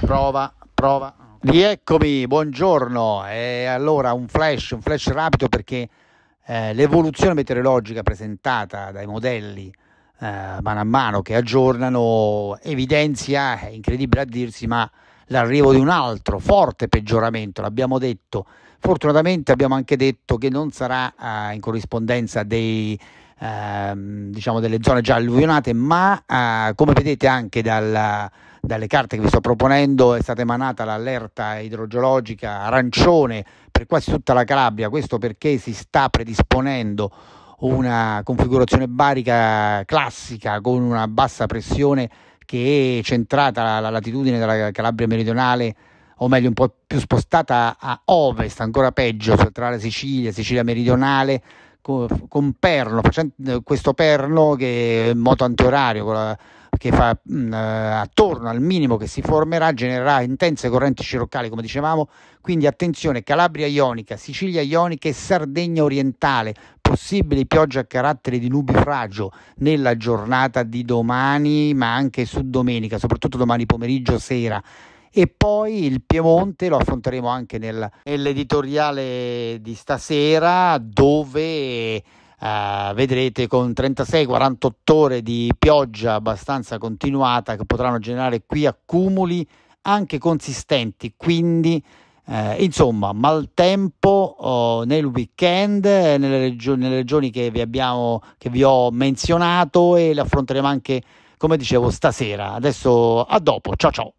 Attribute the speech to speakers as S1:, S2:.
S1: Prova, prova. Rieccomi, buongiorno. E allora un flash, un flash rapido perché eh, l'evoluzione meteorologica presentata dai modelli eh, mano a mano che aggiornano evidenzia, è incredibile a dirsi, ma l'arrivo di un altro forte peggioramento, l'abbiamo detto. Fortunatamente abbiamo anche detto che non sarà eh, in corrispondenza dei, ehm, diciamo delle zone già alluvionate, ma eh, come vedete anche dal dalle carte che vi sto proponendo è stata emanata l'allerta idrogeologica arancione per quasi tutta la Calabria, questo perché si sta predisponendo una configurazione barica classica con una bassa pressione che è centrata alla latitudine della Calabria meridionale o meglio un po' più spostata a ovest, ancora peggio, cioè tra la Sicilia, Sicilia meridionale, con, con perno, questo perno che è moto antiorario con la, che fa mh, mm, eh, attorno al minimo che si formerà genererà intense correnti cirrocali, come dicevamo, quindi attenzione Calabria Ionica, Sicilia Ionica e Sardegna Orientale, possibili piogge a carattere di nubifragio nella giornata di domani, ma anche su domenica, soprattutto domani pomeriggio sera e poi il Piemonte lo affronteremo anche nel, nell'editoriale di stasera dove eh, vedrete con 36-48 ore di pioggia abbastanza continuata che potranno generare qui accumuli anche consistenti, quindi eh, insomma, maltempo oh, nel weekend nelle, regio- nelle, regioni che vi, abbiamo, che vi ho menzionato e le affronteremo anche, come dicevo, stasera. Adesso a dopo, ciao ciao!